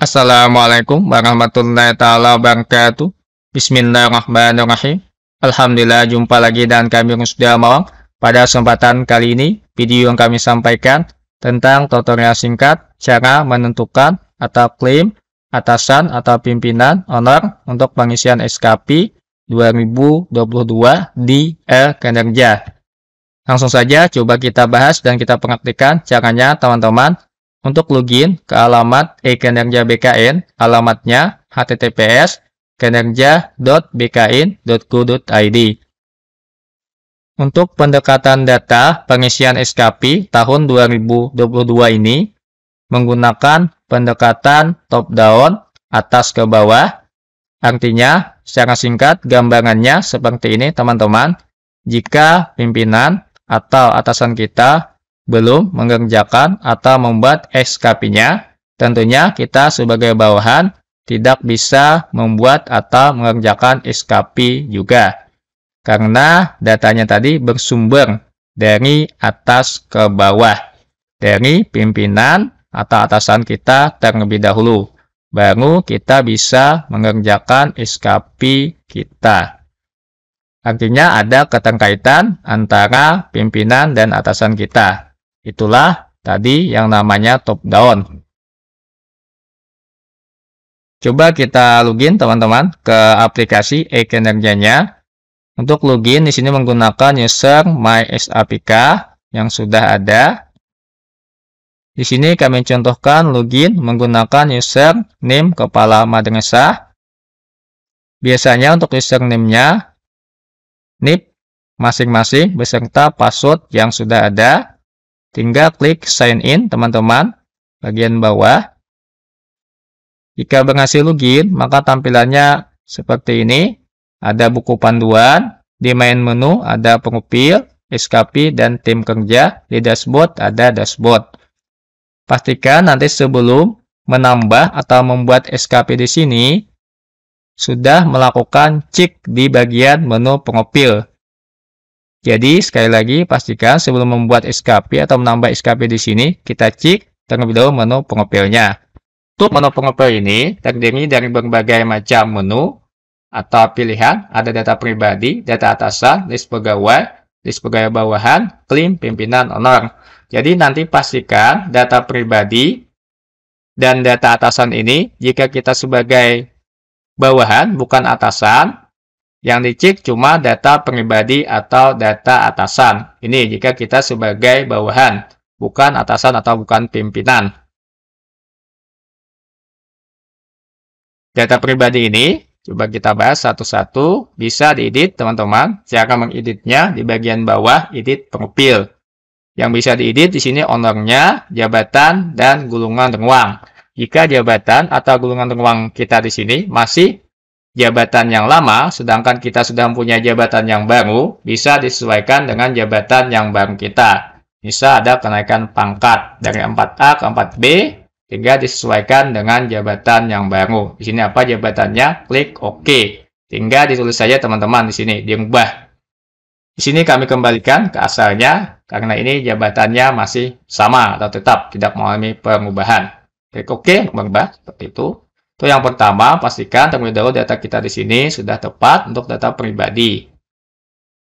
Assalamualaikum warahmatullahi taala wabarakatuh. Bismillahirrahmanirrahim. Alhamdulillah jumpa lagi dan kami sudah mau Pada kesempatan kali ini, video yang kami sampaikan tentang tutorial singkat cara menentukan atau klaim atasan atau pimpinan honor untuk pengisian SKP 2022 di L Kinerja. Langsung saja coba kita bahas dan kita praktikkan caranya teman-teman untuk login ke alamat e-kinerja BKN, alamatnya https kinerja.bkn.go.id. Untuk pendekatan data pengisian SKP tahun 2022 ini menggunakan pendekatan top-down atas ke bawah. Artinya, secara singkat gambarannya seperti ini teman-teman. Jika pimpinan atau atasan kita belum mengerjakan atau membuat SKP-nya, tentunya kita sebagai bawahan tidak bisa membuat atau mengerjakan SKP juga. Karena datanya tadi bersumber dari atas ke bawah, dari pimpinan atau atasan kita terlebih dahulu. Baru kita bisa mengerjakan SKP kita. Artinya ada keterkaitan antara pimpinan dan atasan kita. Itulah tadi yang namanya top down. Coba kita login teman-teman ke aplikasi e-kinerjanya. Untuk login di sini menggunakan user MySAPK yang sudah ada. Di sini kami contohkan login menggunakan user name kepala madrasah. Biasanya untuk username-nya NIP masing-masing beserta password yang sudah ada. Tinggal klik sign in, teman-teman, bagian bawah. Jika berhasil login, maka tampilannya seperti ini. Ada buku panduan, di main menu ada pengupil, SKP, dan tim kerja. Di dashboard ada dashboard. Pastikan nanti sebelum menambah atau membuat SKP di sini, sudah melakukan cek di bagian menu pengopil jadi sekali lagi pastikan sebelum membuat SKP atau menambah SKP di sini kita cek terlebih dahulu menu pengepilnya. Untuk menu pengepil ini terdiri dari berbagai macam menu atau pilihan, ada data pribadi, data atasan, list pegawai, list pegawai bawahan, klaim pimpinan honor. Jadi nanti pastikan data pribadi dan data atasan ini jika kita sebagai bawahan bukan atasan yang dicek cuma data pribadi atau data atasan. Ini jika kita sebagai bawahan, bukan atasan atau bukan pimpinan. Data pribadi ini coba kita bahas satu-satu. Bisa diedit, teman-teman. Saya akan mengeditnya di bagian bawah, edit profil. Yang bisa diedit di sini ownernya, jabatan, dan gulungan ruang. Jika jabatan atau gulungan ruang kita di sini masih jabatan yang lama, sedangkan kita sudah punya jabatan yang baru, bisa disesuaikan dengan jabatan yang baru kita. Bisa ada kenaikan pangkat dari 4A ke 4B, sehingga disesuaikan dengan jabatan yang baru. Di sini apa jabatannya? Klik OK. Sehingga ditulis saja teman-teman di sini, diubah. Di sini kami kembalikan ke asalnya, karena ini jabatannya masih sama atau tetap, tidak mengalami perubahan. Klik OK, berubah seperti itu. Itu yang pertama, pastikan terlebih dahulu data kita di sini sudah tepat untuk data pribadi.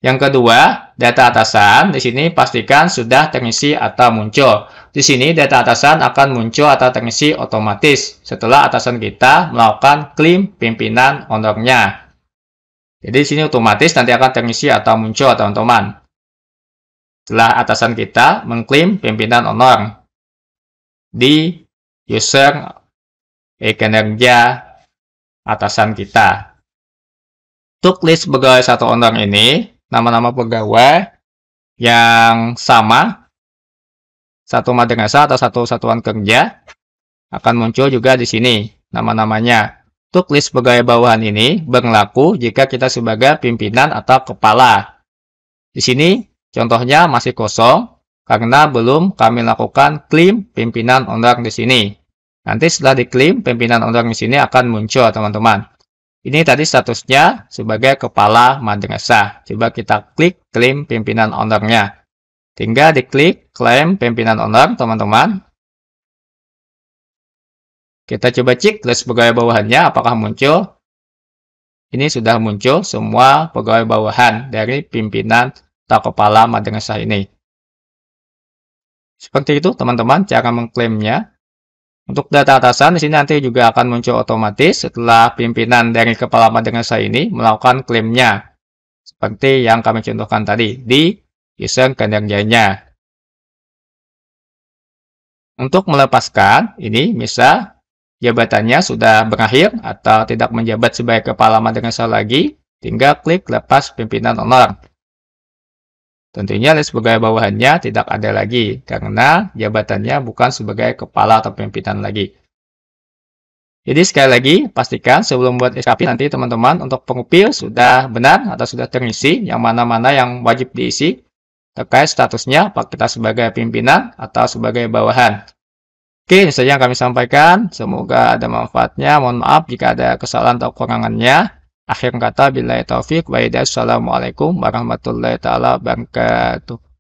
Yang kedua, data atasan di sini pastikan sudah terisi atau muncul. Di sini data atasan akan muncul atau terisi otomatis setelah atasan kita melakukan klaim pimpinan ownernya. Jadi di sini otomatis nanti akan terisi atau muncul teman-teman. Setelah atasan kita mengklaim pimpinan owner di user e kinerja atasan kita. Untuk list pegawai satu orang ini, nama-nama pegawai yang sama, satu madrasah atau satu satuan kerja, akan muncul juga di sini nama-namanya. Untuk list pegawai bawahan ini berlaku jika kita sebagai pimpinan atau kepala. Di sini contohnya masih kosong karena belum kami lakukan klaim pimpinan orang di sini. Nanti setelah diklaim, pimpinan orang di sini akan muncul, teman-teman. Ini tadi statusnya sebagai kepala madrasah. Coba kita klik klaim pimpinan ownernya. Tinggal diklik klaim pimpinan owner, teman-teman. Kita coba cek list pegawai bawahannya apakah muncul. Ini sudah muncul semua pegawai bawahan dari pimpinan atau kepala madrasah ini. Seperti itu, teman-teman, cara mengklaimnya. Untuk data atasan, di sini nanti juga akan muncul otomatis setelah pimpinan dari kepala madrasah ini melakukan klaimnya. Seperti yang kami contohkan tadi di user kinerjanya. Untuk melepaskan, ini bisa jabatannya sudah berakhir atau tidak menjabat sebagai kepala madrasah lagi, tinggal klik lepas pimpinan honor. Tentunya sebagai bawahannya tidak ada lagi, karena jabatannya bukan sebagai kepala atau pimpinan lagi. Jadi sekali lagi, pastikan sebelum buat SKP nanti teman-teman untuk pengupil sudah benar atau sudah terisi yang mana-mana yang wajib diisi terkait statusnya apakah kita sebagai pimpinan atau sebagai bawahan. Oke, itu saja yang kami sampaikan. Semoga ada manfaatnya. Mohon maaf jika ada kesalahan atau kekurangannya. Akhir kata, bila taufik, wa'idah, Assalamualaikum warahmatullahi taala wabarakatuh.